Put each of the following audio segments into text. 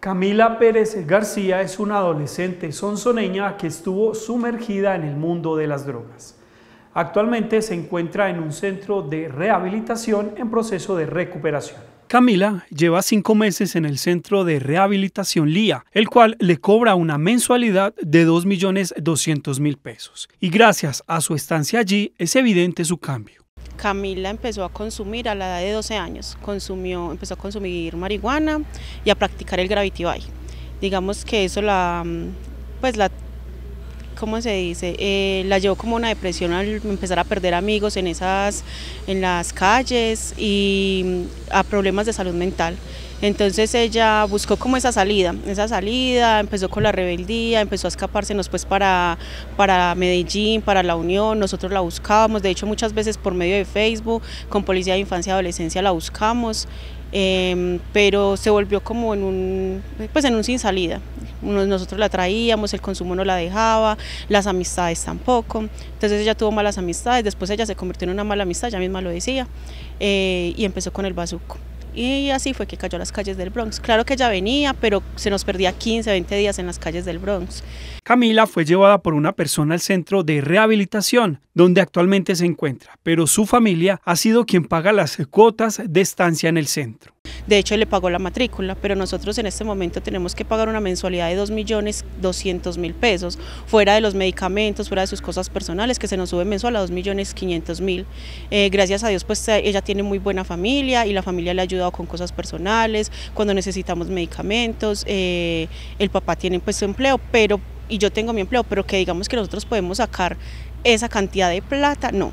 Camila Pérez García es una adolescente sonsoneña que estuvo sumergida en el mundo de las drogas. Actualmente se encuentra en un centro de rehabilitación en proceso de recuperación. Camila lleva cinco meses en el centro de rehabilitación LIA, el cual le cobra una mensualidad de 2.200.000 pesos. Y gracias a su estancia allí es evidente su cambio. Camila empezó a consumir a la edad de 12 años, consumió, empezó a consumir marihuana, y a practicar el gravity bike. Digamos que eso la, mm, pues la, ¿cómo se dice? Eh, la llevó como una depresión al empezar a perder amigos en esas, en las calles y mm, a problemas de salud mental. Entonces ella buscó como esa salida, esa salida, empezó con la rebeldía, empezó a nos pues para, para Medellín, para la Unión, nosotros la buscábamos, de hecho muchas veces por medio de Facebook, con Policía de Infancia y Adolescencia la buscamos, em, pero se volvió como en un, pues en un sin salida, nosotros la traíamos, el consumo no la dejaba, las amistades tampoco. Entonces ella tuvo malas amistades, después ella se convirtió en una mala amistad, ella misma lo decía, eh, y empezó con el bazuco. Y así fue que cayó a las calles del Bronx. Claro que ya venía, pero se nos perdía 15, 20 días en las calles del Bronx. Camila fue llevada por una persona al centro de rehabilitación, donde actualmente se encuentra, pero su familia ha sido quien paga las cuotas de estancia en el centro. De hecho, le pagó la matrícula, pero nosotros en este momento tenemos que pagar una mensualidad de 2.200.000 millones mil pesos, fuera de los medicamentos, fuera de sus cosas personales, que se nos sube mensual a 2.500.000. millones mil. Eh, gracias a Dios, pues eh, ella tiene muy buena familia y la familia le ha ayudado con cosas personales, cuando necesitamos medicamentos, eh, el papá tiene pues su empleo, pero y yo tengo mi empleo, pero que digamos que nosotros podemos sacar esa cantidad de plata, no.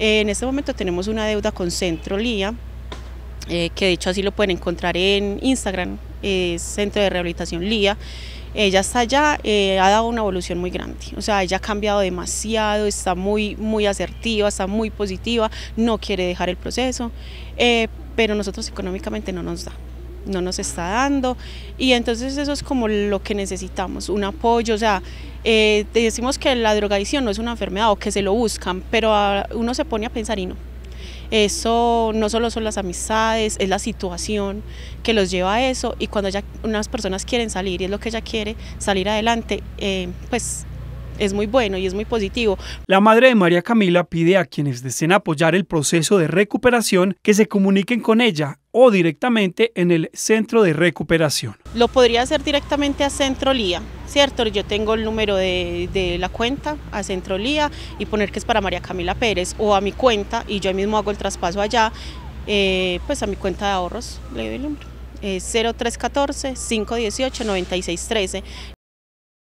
en este momento tenemos una deuda con Centro Lía, eh, que de hecho así lo pueden encontrar en Instagram, Centro de Rehabilitación Lía. Ella está allá, eh, ha dado una evolución muy grande, o sea, ella ha cambiado demasiado, está muy, muy asertiva, está muy positiva, no quiere dejar el proceso, eh, pero nosotros económicamente no nos da no nos está dando y entonces eso es como lo que necesitamos, un apoyo, o sea, decimos que la drogadicción no es una enfermedad o que se lo buscan, pero uno se pone a pensar y no, eso no solo son las amistades, es la situación que los lleva a eso y cuando ya unas personas quieren salir y es lo que ella quiere, salir adelante, eh, pues es muy bueno y es muy positivo. La madre de María Camila pide a quienes deseen apoyar el proceso de recuperación que se comuniquen con ella o directamente en el centro de recuperación. Lo podría hacer directamente a Centro Lía, ¿cierto? Yo tengo el número de, la cuenta a Centro Lía y poner que es para María Camila Pérez o a mi cuenta y yo mismo hago el traspaso allá, eh, pues a mi cuenta de ahorros le doy el número. 0314-518-9613